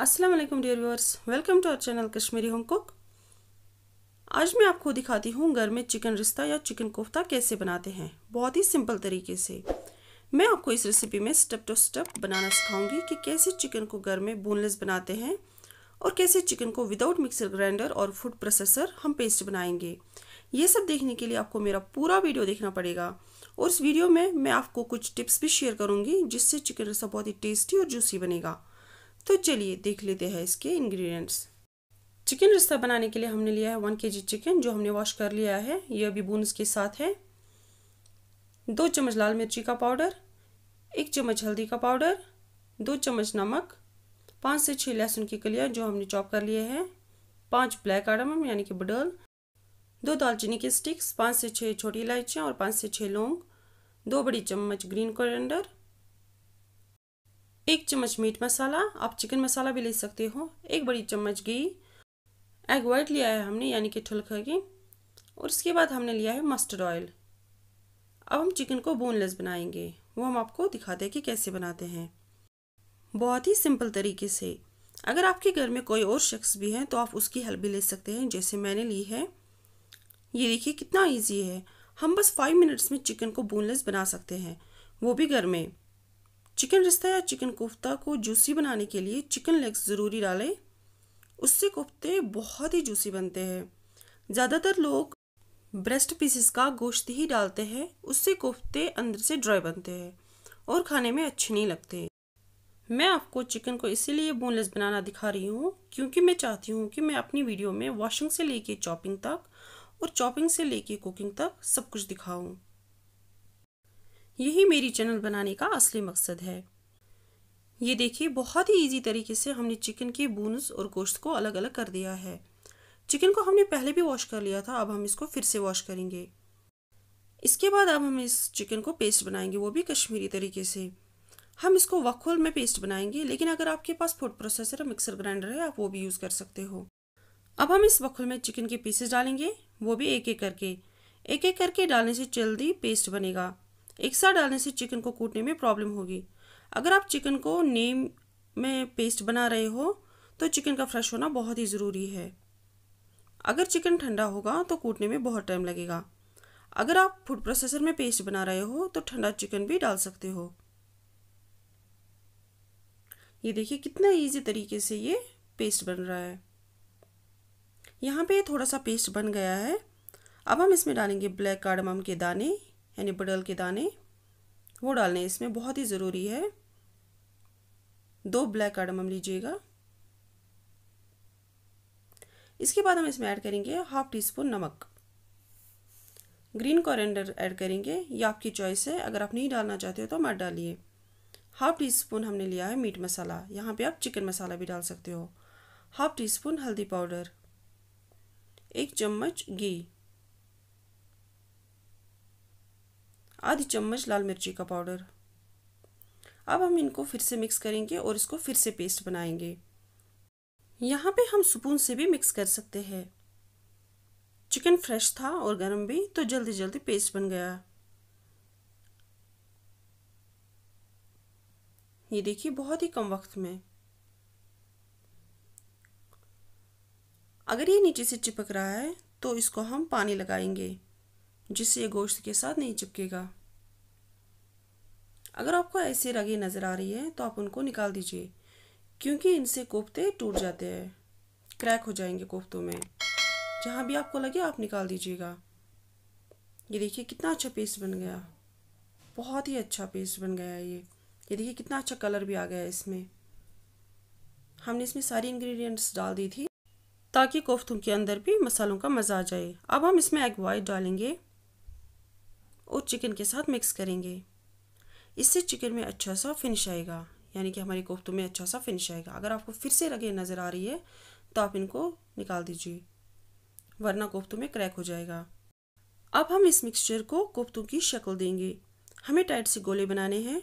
अस्सलाम वालेकुम dear viewers welcome to our channel Kashmiri home cook आज मैं आपको दिखाती हूँ घर में चिकन रिश्ता या चिकन कोफ्ता कैसे बनाते हैं बहुत ही सिंपल तरीके से मैं आपको इस रेसिपी में स्टेप टू स्टेप बनाना सिखाऊंगी कि कैसे चिकन को घर में बोनलेस बनाते हैं और कैसे चिकन को विदाउट मिक्सर ग्राइंडर और फूड प्रोसेसर हम पेस्ट बनाएंगे ये सब देखने के लिए आपको मेरा पूरा वीडियो देखना पड़ेगा और इस वीडियो में मैं आपको कुछ टिप्स भी शेयर करूँगी जिससे चिकन रिश्ता बहुत ही टेस्टी और जूसी बनेगा तो चलिए देख लेते हैं इसके इंग्रेडिएंट्स चिकन रिश्ता बनाने के लिए हमने लिया है वन के जी चिकन जो हमने वॉश कर लिया है यह अभी बून के साथ है दो चम्मच लाल मिर्ची का पाउडर एक चम्मच हल्दी का पाउडर दो चम्मच नमक पाँच से छः लहसुन की कलियाँ जो हमने चॉप कर लिए हैं पाँच ब्लैक आडम यानी कि बडल दो दालचीनी के स्टिक्स पाँच से छः छोटी इलायचियाँ और पाँच से छः लौंग दो बड़ी चम्मच ग्रीन कोरिएंडर एक चम्मच मीट मसाला आप चिकन मसाला भी ले सकते हो एक बड़ी चम्मच घी एग वाइट लिया है हमने यानी कि ठुलका की और इसके बाद हमने लिया है मस्टर्ड ऑयल अब हम चिकन को बोनलेस बनाएंगे वो हम आपको दिखाते हैं कि कैसे बनाते हैं बहुत ही सिंपल तरीके से अगर आपके घर में कोई और शख्स भी है तो आप उसकी हेल्प भी ले सकते हैं जैसे मैंने ली है ये देखिए कितना ईजी है हम बस फाइव मिनट्स में चिकन को बोनलेस बना सकते हैं वो भी घर में चिकन रिश्ता या चिकन कोफ्ता को जूसी बनाने के लिए चिकन लेग्स ज़रूरी डालें उससे कोफ्ते बहुत ही जूसी बनते हैं ज़्यादातर लोग ब्रेस्ट पीसेस का गोश्त ही डालते हैं उससे कोफ्ते अंदर से ड्राई बनते हैं और खाने में अच्छे नहीं लगते मैं आपको चिकन को इसीलिए बोनलेस बनाना दिखा रही हूँ क्योंकि मैं चाहती हूँ कि मैं अपनी वीडियो में वॉशिंग से लेके चॉपिंग तक और चॉपिंग से लेके कुकिंग तक सब कुछ दिखाऊँ यही मेरी चैनल बनाने का असली मकसद है ये देखिए बहुत ही इजी तरीके से हमने चिकन के बूनस और गोश्त को अलग अलग कर दिया है चिकन को हमने पहले भी वॉश कर लिया था अब हम इसको फिर से वॉश करेंगे इसके बाद अब हम इस चिकन को पेस्ट बनाएंगे वो भी कश्मीरी तरीके से हम इसको वक्ल में पेस्ट बनाएंगे लेकिन अगर आपके पास फूड प्रोसेसर और मिक्सर ग्राइंडर है आप वो भी यूज़ कर सकते हो अब हम इस वक्ल में चिकन के पीसेस डालेंगे वो भी एक एक करके एक एक करके डालने से जल्दी पेस्ट बनेगा एक साथ डालने से चिकन को कूटने में प्रॉब्लम होगी अगर आप चिकन को नीम में पेस्ट बना रहे हो तो चिकन का फ्रेश होना बहुत ही ज़रूरी है अगर चिकन ठंडा होगा तो कूटने में बहुत टाइम लगेगा अगर आप फूड प्रोसेसर में पेस्ट बना रहे हो तो ठंडा चिकन भी डाल सकते हो ये देखिए कितना इजी तरीके से ये पेस्ट बन रहा है यहाँ पे थोड़ा सा पेस्ट बन गया है अब हम इसमें डालेंगे ब्लैक कार्डमम के दाने यानी बडल के दाने वो डालने इसमें बहुत ही ज़रूरी है दो ब्लैक कार्डमम लीजिएगा इसके बाद हम इसमें ऐड करेंगे हाफ टी स्पून नमक ग्रीन कॉरेंडर ऐड करेंगे ये आपकी चॉइस है अगर आप नहीं डालना चाहते हो तो मत डालिए हाफ टी स्पून हमने लिया है मीट मसाला यहाँ पे आप चिकन मसाला भी डाल सकते हो हाफ टी स्पून हल्दी पाउडर एक चम्मच घी आधी चम्मच लाल मिर्ची का पाउडर अब हम इनको फिर से मिक्स करेंगे और इसको फिर से पेस्ट बनाएंगे यहाँ पे हम स्पून से भी मिक्स कर सकते हैं चिकन फ्रेश था और गर्म भी तो जल्दी जल्दी पेस्ट बन गया ये देखिए बहुत ही कम वक्त में अगर ये नीचे से चिपक रहा है तो इसको हम पानी लगाएंगे जिससे ये गोश्त के साथ नहीं चिपकेगा अगर आपको ऐसे रगे नज़र आ रही है तो आप उनको निकाल दीजिए क्योंकि इनसे कोफ्ते टूट जाते हैं क्रैक हो जाएंगे कोफ्तों में जहाँ भी आपको लगे आप निकाल दीजिएगा ये देखिए कितना अच्छा पेस्ट बन गया बहुत ही अच्छा पेस्ट बन गया है ये ये देखिए कितना अच्छा कलर भी आ गया है इसमें हमने इसमें सारी इंग्रेडिएंट्स डाल दी थी ताकि कोफ्तों के अंदर भी मसालों का मज़ा आ जाए अब हम इसमें एग वाइट डालेंगे और चिकन के साथ मिक्स करेंगे इससे चिकन में अच्छा सा फिनिश आएगा यानी कि हमारी कोफ्तों में अच्छा सा फिनिश आएगा अगर आपको फिर से रगे नज़र आ रही है तो आप इनको निकाल दीजिए वरना कोफ्तों में क्रैक हो जाएगा अब हम इस मिक्सचर को कोफ्तों की शक्ल देंगे हमें टाइट से गोले बनाने हैं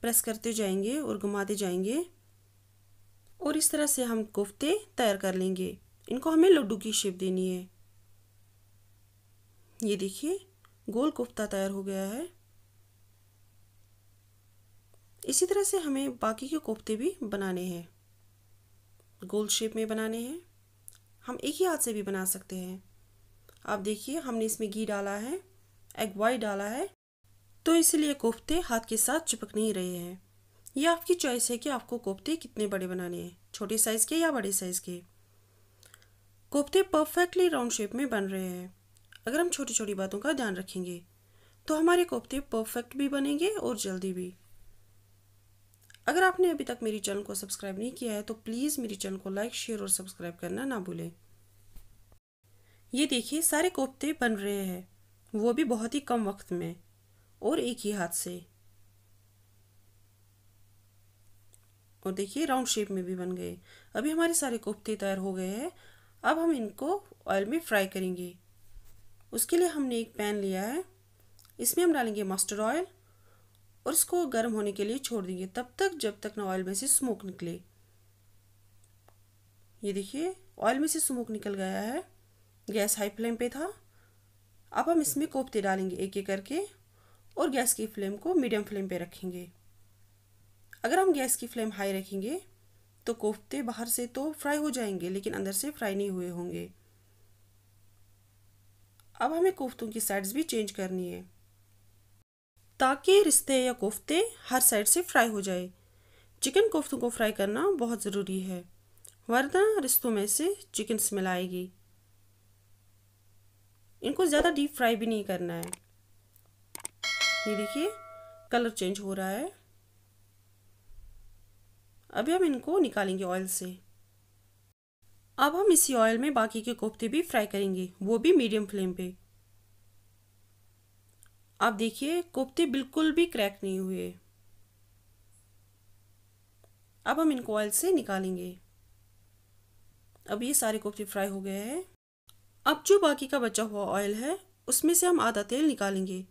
प्रेस करते जाएंगे और घुमाते जाएंगे और इस तरह से हम कोफ्ते तैयार कर लेंगे इनको हमें लड्डू की शेप देनी है ये देखिए गोल कोफ्ता तैयार हो गया है इसी तरह से हमें बाकी के कोफ्ते भी बनाने हैं गोल शेप में बनाने हैं हम एक ही हाथ से भी बना सकते हैं आप देखिए हमने इसमें घी डाला है एग वाइट डाला है तो इसलिए कोफ्ते हाथ के साथ चिपक नहीं रहे हैं ये आपकी चॉइस है कि आपको कोफ्ते कितने बड़े बनाने हैं छोटे साइज़ के या बड़े साइज़ के कोफ्ते परफेक्टली राउंड शेप में बन रहे हैं अगर हम छोटी छोटी बातों का ध्यान रखेंगे तो हमारे कोफ्ते परफेक्ट भी बनेंगे और जल्दी भी अगर आपने अभी तक मेरी चैनल को सब्सक्राइब नहीं किया है तो प्लीज़ मेरी चैनल को लाइक शेयर और सब्सक्राइब करना ना भूलें ये देखिए सारे कोफ्ते बन रहे हैं वो भी बहुत ही कम वक्त में और एक ही हाथ से और देखिए राउंड शेप में भी बन गए अभी हमारे सारे कोफ्ते तैयार हो गए हैं अब हम इनको ऑयल में फ्राई करेंगे उसके लिए हमने एक पैन लिया है इसमें हम डालेंगे मस्टर्ड ऑयल और इसको गर्म होने के लिए छोड़ देंगे तब तक जब तक ना ऑयल में से स्मोक निकले ये देखिए ऑयल में से स्मोक निकल गया है गैस हाई फ्लेम पे था अब हम इसमें कोफ्ते डालेंगे एक एक करके और गैस की फ्लेम को मीडियम फ्लेम पे रखेंगे अगर हम गैस की फ्लेम हाई रखेंगे तो कोफ्ते बाहर से तो फ्राई हो जाएंगे लेकिन अंदर से फ्राई नहीं हुए होंगे अब हमें कोफ्तों की साइड्स भी चेंज करनी है ताकि रिश्ते या कोफ्ते हर साइड से फ्राई हो जाए चिकन कोफ्तों को फ्राई करना बहुत ज़रूरी है वरना रिश्तों में से चिकन स्मेल आएगी इनको ज़्यादा डीप फ्राई भी नहीं करना है ये देखिए कलर चेंज हो रहा है अभी हम इनको निकालेंगे ऑयल से अब हम इसी ऑयल में बाकी के कोफ्ते भी फ्राई करेंगे वो भी मीडियम फ्लेम पे आप देखिए कोफ्ते बिल्कुल भी क्रैक नहीं हुए अब हम इनको ऑयल से निकालेंगे अब ये सारे कोफ्ते फ्राई हो गए हैं अब जो बाकी का बचा हुआ ऑयल है उसमें से हम आधा तेल निकालेंगे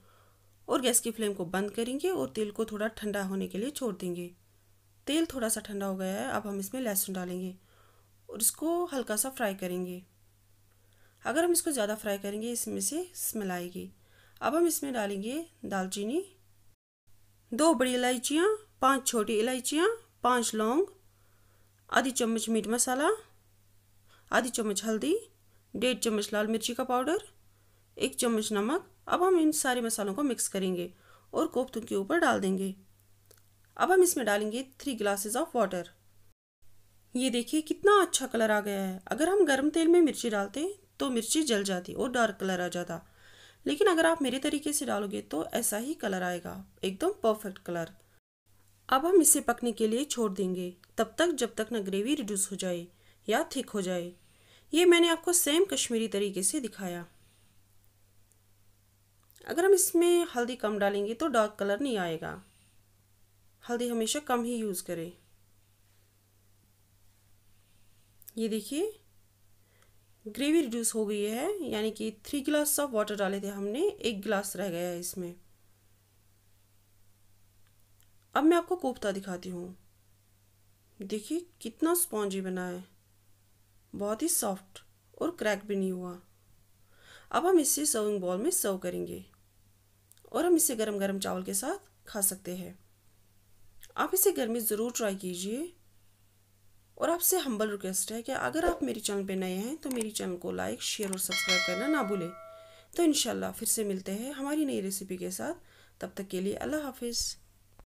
और गैस की फ्लेम को बंद करेंगे और तेल को थोड़ा ठंडा होने के लिए छोड़ देंगे तेल थोड़ा सा ठंडा हो गया है अब हम इसमें लहसुन डालेंगे और इसको हल्का सा फ्राई करेंगे अगर हम इसको ज़्यादा फ्राई करेंगे इसमें से स्मेल आएगी अब हम इसमें डालेंगे दालचीनी दो बड़ी इलायचियाँ पांच छोटी इलायचियाँ पांच लौंग आधी चम्मच मीट मसाला आधी चम्मच हल्दी डेढ़ चम्मच लाल मिर्ची का पाउडर एक चम्मच नमक अब हम इन सारे मसालों को मिक्स करेंगे और कोफ्तों के ऊपर डाल देंगे अब हम इसमें डालेंगे थ्री ग्लासेस ऑफ वाटर ये देखिए कितना अच्छा कलर आ गया है अगर हम गर्म तेल में मिर्ची डालते तो मिर्ची जल जाती और डार्क कलर आ जाता लेकिन अगर आप मेरे तरीके से डालोगे तो ऐसा ही कलर आएगा एकदम परफेक्ट कलर अब हम इसे पकने के लिए छोड़ देंगे तब तक जब तक ना ग्रेवी रिड्यूस हो जाए या थिक हो जाए ये मैंने आपको सेम कश्मीरी तरीके से दिखाया अगर हम इसमें हल्दी कम डालेंगे तो डार्क कलर नहीं आएगा हल्दी हमेशा कम ही यूज़ करें ये देखिए ग्रेवी रिड्यूस हो गई है यानी कि थ्री गिलास ऑफ वाटर डाले थे हमने एक गिलास रह गया है इसमें अब मैं आपको कोफ्ता दिखाती हूँ देखिए कितना स्पॉन्जी बना है बहुत ही सॉफ्ट और क्रैक भी नहीं हुआ अब हम इसे सर्विंग बॉल में सर्व करेंगे और हम इसे गरम गरम चावल के साथ खा सकते हैं आप इसे घर में ज़रूर ट्राई कीजिए और आपसे हम्बल रिक्वेस्ट है कि अगर आप मेरे चैनल पे नए हैं तो मेरी चैनल को लाइक शेयर और सब्सक्राइब करना ना भूलें तो इन फिर से मिलते हैं हमारी नई रेसिपी के साथ तब तक के लिए अल्लाह हाफिज़